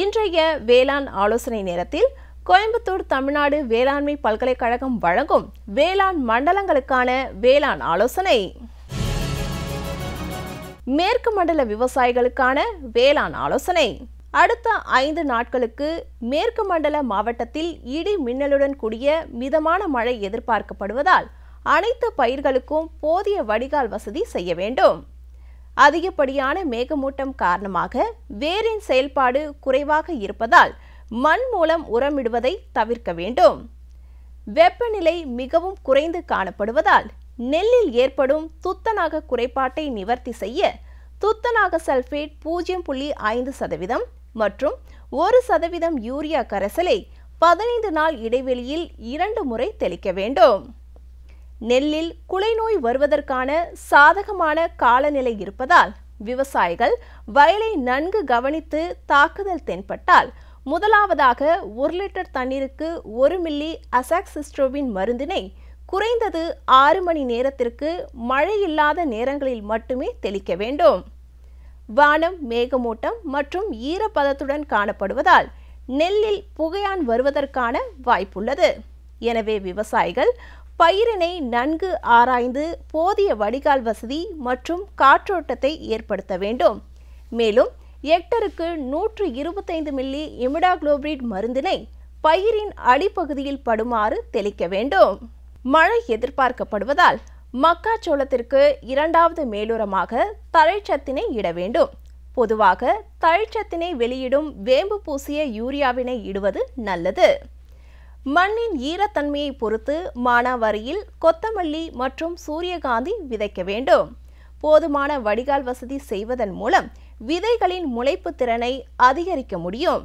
இன்றைய வேளாண் ஆலோசனை நேரத்தில் கோயம்புத்தூர் தமிழ்நாடு வேளாண்மை பல்கலைக்கழகம் வழங்கும் வேளாண் மண்டலங்களுக்கான வேளாண் ஆலோசனை மேற்கு மண்டல விவசாயிகளுக்கான வேளாண் ஆலோசனை அடுத்த ஐந்து நாட்களுக்கு மேற்கு மண்டல மாவட்டத்தில் இடி மின்னலுடன் கூடிய மிதமான மழை எதிர்பார்க்கப்படுவதால் அனைத்து பயிர்களுக்கும் போதிய வடிகால் வசதி செய்ய வேண்டும் அதிகப்படியான மேகமூட்டம் காரணமாக வேரின் செயல்பாடு குறைவாக இருப்பதால் மண் மூலம் உரமிடுவதை தவிர்க்க வேண்டும் வெப்பநிலை மிகவும் குறைந்து காணப்படுவதால் நெல்லில் ஏற்படும் துத்தநாக குறைபாட்டை நிவர்த்தி செய்ய துத்தநாக சல்ஃபேட் பூஜ்ஜியம் புள்ளி ஐந்து சதவீதம் மற்றும் ஒரு சதவீதம் யூரியா கரைசலை பதினைந்து நாள் இடைவெளியில் இரண்டு முறை தெளிக்க வேண்டும் நெல்லில் நோய் வருவதற்கான சாதகமான காலநிலை இருப்பதால் விவசாயிகள் வயலை நன்கு கவனித்து தாக்குதல் தென்பட்டால் முதலாவதாக ஒரு லிட்டர் தண்ணீருக்கு ஒரு மில்லி அசாக்சிஸ்ட்ரோவின் மருந்தினை குறைந்தது ஆறு மணி நேரத்திற்கு மழை இல்லாத நேரங்களில் மட்டுமே தெளிக்க வேண்டும் வானம் மேகமூட்டம் மற்றும் ஈரப்பதத்துடன் காணப்படுவதால் நெல்லில் புகையான் வருவதற்கான வாய்ப்புள்ளது எனவே விவசாயிகள் பயிரினை நன்கு ஆராய்ந்து போதிய வடிகால் வசதி மற்றும் காற்றோட்டத்தை ஏற்படுத்த வேண்டும் மேலும் எக்டருக்கு நூற்று இருபத்தைந்து மில்லி இமிடாக்ளோபிரிட் மருந்தினை பயிரின் அடிப்பகுதியில் படுமாறு தெளிக்க வேண்டும் மழை எதிர்பார்க்கப்படுவதால் மக்காச்சோளத்திற்கு இரண்டாவது மேலுரமாக தழைச்சத்தினை இட வேண்டும் பொதுவாக தழைச்சத்தினை வெளியிடும் வேம்பு பூசிய யூரியாவினை இடுவது நல்லது மண்ணின் ஈரத்தன்மையை பொறுத்து மானாவாரியில் கொத்தமல்லி மற்றும் சூரியகாந்தி விதைக்க வேண்டும் போதுமான வடிகால் வசதி செய்வதன் மூலம் விதைகளின் முளைப்பு திறனை அதிகரிக்க முடியும்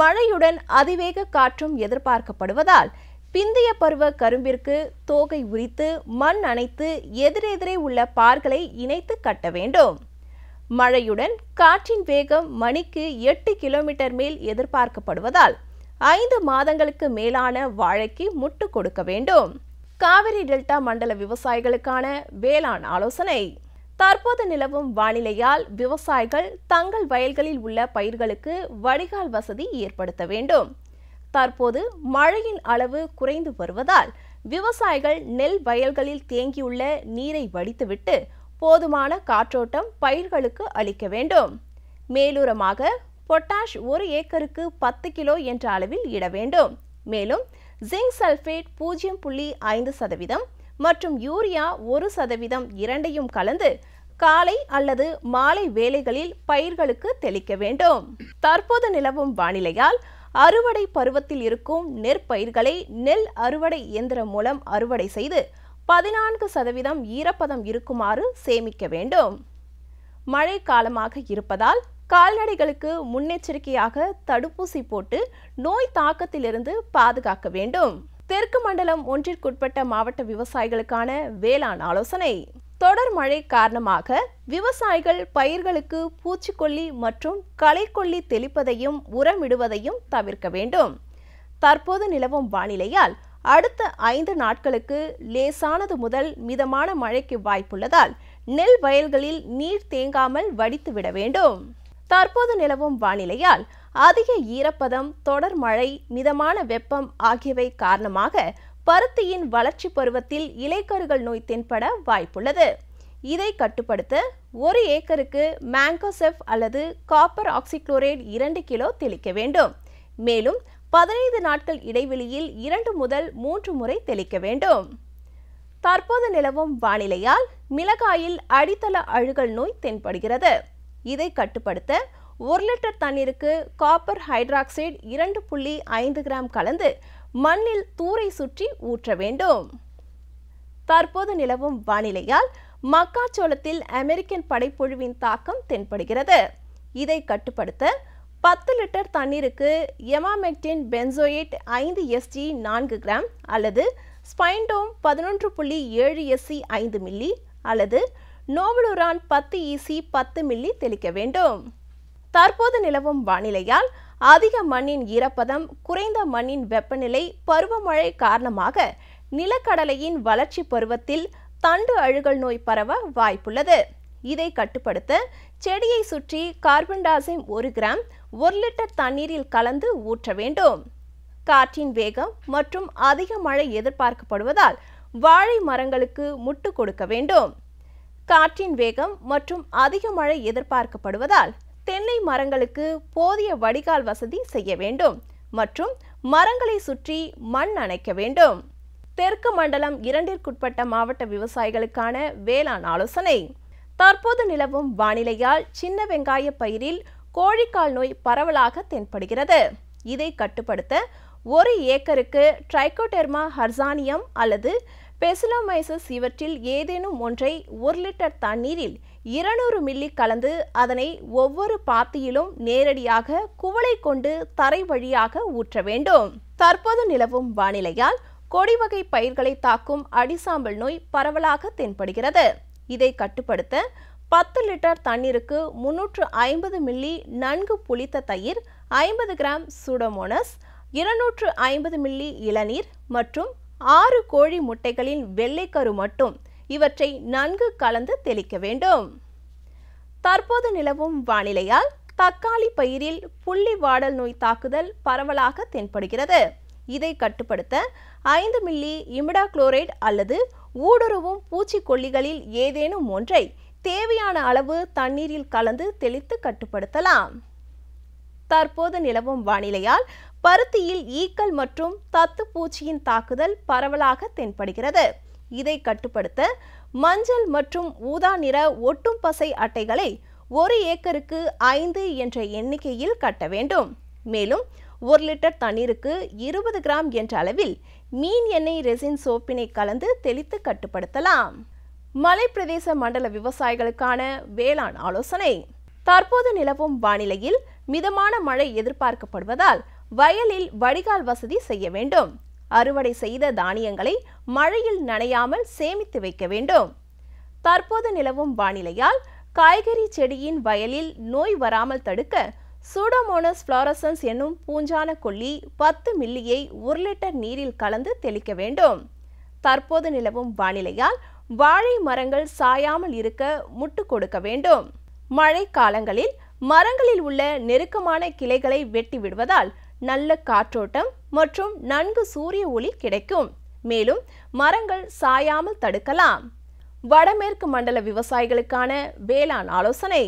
மழையுடன் அதிவேக காற்றும் எதிர்பார்க்கப்படுவதால் பிந்தைய பருவ கரும்பிற்கு தோகை உரித்து மண் அணைத்து எதிரெதிரே உள்ள பார்களை இணைத்து கட்ட வேண்டும் மழையுடன் காற்றின் வேகம் மணிக்கு எட்டு கிலோமீட்டர் மேல் எதிர்பார்க்கப்படுவதால் ஐந்து மாதங்களுக்கு மேலான வாழைக்கு முட்டு கொடுக்க வேண்டும் காவிரி டெல்டா மண்டல விவசாயிகளுக்கான வேளாண் ஆலோசனை தற்போது நிலவும் வானிலையால் விவசாயிகள் தங்கள் வயல்களில் உள்ள பயிர்களுக்கு வடிகால் வசதி ஏற்படுத்த வேண்டும் தற்போது மழையின் அளவு குறைந்து வருவதால் விவசாயிகள் நெல் வயல்களில் தேங்கியுள்ள நீரை வடித்துவிட்டு போதுமான காற்றோட்டம் பயிர்களுக்கு அளிக்க வேண்டும் மேலூரமாக பொட்டாஷ் ஒரு ஏக்கருக்கு பத்து கிலோ என்ற அளவில் இட வேண்டும் மேலும் ஜிங்க் சல்ஃபேட் பூஜ்ஜியம் புள்ளி ஐந்து சதவீதம் மற்றும் யூரியா ஒரு சதவீதம் இரண்டையும் கலந்து காலை அல்லது மாலை வேலைகளில் பயிர்களுக்கு தெளிக்க வேண்டும் தற்போது நிலவும் வானிலையால் அறுவடை பருவத்தில் இருக்கும் நெற்பயிர்களை நெல் அறுவடை இயந்திரம் மூலம் அறுவடை செய்து பதினான்கு சதவீதம் ஈரப்பதம் இருக்குமாறு சேமிக்க வேண்டும் மழை காலமாக இருப்பதால் கால்நடைகளுக்கு முன்னெச்சரிக்கையாக தடுப்பூசி போட்டு நோய் தாக்கத்திலிருந்து பாதுகாக்க வேண்டும் தெற்கு மண்டலம் ஒன்றிற்குட்பட்ட மாவட்ட விவசாயிகளுக்கான வேளாண் ஆலோசனை தொடர் மழை காரணமாக விவசாயிகள் பயிர்களுக்கு பூச்சிக்கொல்லி மற்றும் களைக்கொல்லி தெளிப்பதையும் உரமிடுவதையும் தவிர்க்க வேண்டும் தற்போது நிலவும் வானிலையால் அடுத்த ஐந்து நாட்களுக்கு லேசானது முதல் மிதமான மழைக்கு வாய்ப்புள்ளதால் நெல் வயல்களில் நீர் தேங்காமல் வடித்துவிட வேண்டும் தற்போது நிலவும் வானிலையால் அதிக ஈரப்பதம் தொடர் மழை மிதமான வெப்பம் ஆகியவை காரணமாக பருத்தியின் வளர்ச்சி பருவத்தில் இலைக்கருகள் நோய் தென்பட வாய்ப்புள்ளது இதை கட்டுப்படுத்த ஒரு ஏக்கருக்கு மேங்கோசெஃப் அல்லது காப்பர் ஆக்சிக்ளோரைடு இரண்டு கிலோ தெளிக்க வேண்டும் மேலும் பதினைந்து நாட்கள் இடைவெளியில் இரண்டு முதல் மூன்று முறை தெளிக்க வேண்டும் தற்போது நிலவும் வானிலையால் மிளகாயில் அடித்தள அழுகல் நோய் தென்படுகிறது இதை கட்டுப்படுத்த ஒரு லிட்டர் தண்ணீருக்கு காப்பர் ஹைட்ராக்சைடு இரண்டு புள்ளி ஐந்து கிராம் கலந்து மண்ணில் தூரை சுற்றி ஊற்ற வேண்டும் தற்போது நிலவும் வானிலையால் மக்காச்சோளத்தில் அமெரிக்கன் படைப்புழுவின் தாக்கம் தென்படுகிறது இதை கட்டுப்படுத்த பத்து லிட்டர் தண்ணீருக்கு எமாமெக்டின் பென்சோயேட் ஐந்து எஸ்டி நான்கு கிராம் அல்லது ஸ்பைன்டோம் பதினொன்று புள்ளி ஏழு எஸ்சி ஐந்து மில்லி அல்லது நோவலூரான் பத்து ஈசி பத்து மில்லி தெளிக்க வேண்டும் தற்போது நிலவும் வானிலையால் அதிக மண்ணின் ஈரப்பதம் குறைந்த மண்ணின் வெப்பநிலை பருவமழை காரணமாக நிலக்கடலையின் வளர்ச்சி பருவத்தில் தண்டு அழுகல் நோய் பரவ வாய்ப்புள்ளது இதை கட்டுப்படுத்த செடியை சுற்றி கார்பன் டாசைம் ஒரு கிராம் ஒரு லிட்டர் தண்ணீரில் கலந்து ஊற்ற வேண்டும் காற்றின் வேகம் மற்றும் அதிக மழை எதிர்பார்க்கப்படுவதால் வாழை மரங்களுக்கு முட்டு கொடுக்க வேண்டும் காற்றின் வேகம் மற்றும் அதிக மழை எதிர்பார்க்கப்படுவதால் தென்னை மரங்களுக்கு போதிய வடிகால் வசதி செய்ய வேண்டும் மற்றும் மரங்களை சுற்றி மண் அணைக்க வேண்டும் தெற்கு மண்டலம் இரண்டிற்குட்பட்ட மாவட்ட விவசாயிகளுக்கான வேளாண் ஆலோசனை தற்போது நிலவும் வானிலையால் சின்ன வெங்காய பயிரில் கோழிக்கால் நோய் பரவலாக தென்படுகிறது இதை கட்டுப்படுத்த ஒரு ஏக்கருக்கு ட்ரைகோடெர்மா ஹர்சானியம் அல்லது பெசிலோமைசஸ் இவற்றில் ஏதேனும் ஒன்றை ஒரு லிட்டர் தண்ணீரில் இருநூறு மில்லி கலந்து அதனை ஒவ்வொரு பாத்தியிலும் நேரடியாக குவளை கொண்டு தரை வழியாக ஊற்ற வேண்டும் தற்போது நிலவும் வானிலையால் கொடி வகை பயிர்களை தாக்கும் அடிசாம்பல் நோய் பரவலாக தென்படுகிறது இதை கட்டுப்படுத்த பத்து லிட்டர் தண்ணீருக்கு முன்னூற்று ஐம்பது மில்லி நன்கு புளித்த தயிர் ஐம்பது கிராம் சூடோமோனஸ் இருநூற்று ஐம்பது மில்லி இளநீர் மற்றும் ஆறு கோழி முட்டைகளின் வெள்ளைக்கரு மட்டும் இவற்றை நன்கு கலந்து தெளிக்க வேண்டும் தற்போது நிலவும் வானிலையால் தக்காளி பயிரில் புள்ளி வாடல் நோய் தாக்குதல் பரவலாக தென்படுகிறது இதை கட்டுப்படுத்த ஐந்து மில்லி இமிடா குளோரைடு அல்லது ஊடுருவும் பூச்சிக்கொல்லிகளில் ஏதேனும் ஒன்றை தேவையான அளவு தண்ணீரில் கலந்து தெளித்து கட்டுப்படுத்தலாம் தற்போது நிலவும் வானிலையால் பருத்தியில் ஈக்கள் மற்றும் தத்து பூச்சியின் தாக்குதல் பரவலாக தென்படுகிறது இதை கட்டுப்படுத்த மஞ்சள் மற்றும் ஊதா நிற ஒட்டும் பசை அட்டைகளை ஒரு ஏக்கருக்கு ஐந்து என்ற எண்ணிக்கையில் கட்ட வேண்டும் மேலும் ஒரு லிட்டர் தண்ணீருக்கு இருபது கிராம் என்ற அளவில் மீன் எண்ணெய் ரெசின் சோப்பினை கலந்து தெளித்து கட்டுப்படுத்தலாம் மலைப்பிரதேச மண்டல விவசாயிகளுக்கான வேளாண் ஆலோசனை தற்போது நிலவும் வானிலையில் மிதமான மழை எதிர்பார்க்கப்படுவதால் வயலில் வடிகால் வசதி செய்ய வேண்டும் அறுவடை செய்த தானியங்களை மழையில் நனையாமல் சேமித்து வைக்க வேண்டும் தற்போது நிலவும் வானிலையால் காய்கறி செடியின் வயலில் நோய் வராமல் தடுக்க சூடோமோனஸ் ஃப்ளாரசன்ஸ் என்னும் பூஞ்சான கொல்லி பத்து மில்லியை ஒரு லிட்டர் நீரில் கலந்து தெளிக்க வேண்டும் தற்போது நிலவும் வானிலையால் வாழை மரங்கள் சாயாமல் இருக்க முட்டு கொடுக்க வேண்டும் மழை காலங்களில் மரங்களில் உள்ள நெருக்கமான கிளைகளை வெட்டி விடுவதால் நல்ல காற்றோட்டம் மற்றும் நன்கு சூரிய ஒளி கிடைக்கும் மேலும் மரங்கள் சாயாமல் தடுக்கலாம் வடமேற்கு மண்டல விவசாயிகளுக்கான வேளாண் ஆலோசனை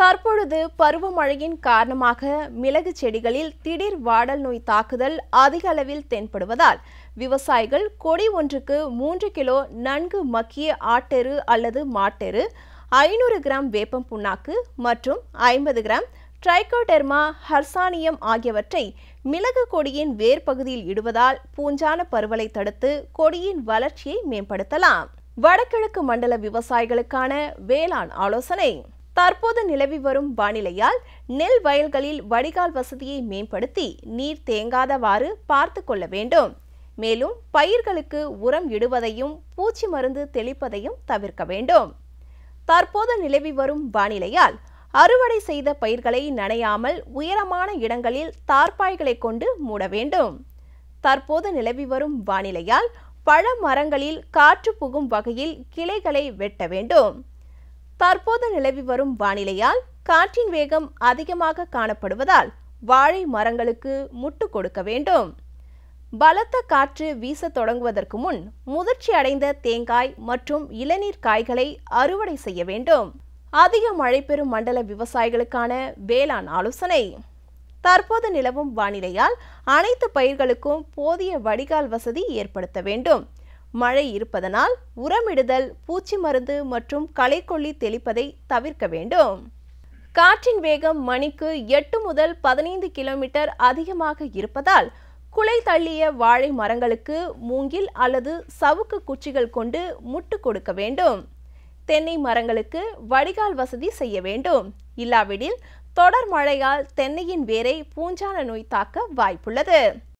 தற்பொழுது பருவமழையின் காரணமாக மிளகு செடிகளில் திடீர் வாடல் நோய் தாக்குதல் அதிக அளவில் தென்படுவதால் விவசாயிகள் கொடி ஒன்றுக்கு மூன்று கிலோ நன்கு மக்கிய ஆட்டெரு அல்லது மாட்டெரு ஐநூறு கிராம் வேப்பம் புண்ணாக்கு மற்றும் ஐம்பது கிராம் ட்ரைகோடெர்மா ஹர்சானியம் ஆகியவற்றை மிளகு கொடியின் வேர் பகுதியில் இடுவதால் பூஞ்சான பருவலை தடுத்து கொடியின் வளர்ச்சியை மேம்படுத்தலாம் வடகிழக்கு மண்டல விவசாயிகளுக்கான வேளாண் ஆலோசனை தற்போது நிலவி வரும் வானிலையால் நெல் வயல்களில் வடிகால் வசதியை மேம்படுத்தி நீர் தேங்காதவாறு பார்த்து கொள்ள வேண்டும் மேலும் பயிர்களுக்கு உரம் இடுவதையும் பூச்சி மருந்து தெளிப்பதையும் தவிர்க்க வேண்டும் தற்போது நிலவி வரும் வானிலையால் அறுவடை செய்த பயிர்களை நனையாமல் உயரமான இடங்களில் தார்பாய்களை கொண்டு மூட வேண்டும் தற்போது நிலவி வரும் வானிலையால் பழ மரங்களில் காற்று புகும் வகையில் கிளைகளை வெட்ட வேண்டும் தற்போது நிலவி வரும் வானிலையால் காற்றின் வேகம் அதிகமாக காணப்படுவதால் வாழை மரங்களுக்கு முட்டு கொடுக்க வேண்டும் பலத்த காற்று வீச தொடங்குவதற்கு முன் முதிர்ச்சி அடைந்த தேங்காய் மற்றும் இளநீர் காய்களை அறுவடை செய்ய வேண்டும் அதிக மழை பெறும் மண்டல விவசாயிகளுக்கான வேளாண் ஆலோசனை தற்போது நிலவும் வானிலையால் அனைத்து பயிர்களுக்கும் போதிய வடிகால் வசதி ஏற்படுத்த வேண்டும் மழை இருப்பதனால் உரமிடுதல் பூச்சி மருந்து மற்றும் களைக்கொல்லி தெளிப்பதை தவிர்க்க வேண்டும் காற்றின் வேகம் மணிக்கு எட்டு முதல் பதினைந்து கிலோமீட்டர் அதிகமாக இருப்பதால் குலை தள்ளிய வாழை மரங்களுக்கு மூங்கில் அல்லது சவுக்கு குச்சிகள் கொண்டு முட்டு கொடுக்க வேண்டும் தென்னை மரங்களுக்கு வடிகால் வசதி செய்ய வேண்டும் இல்லாவிடில் தொடர் மழையால் தென்னையின் வேரை பூஞ்சான நோய் தாக்க வாய்ப்புள்ளது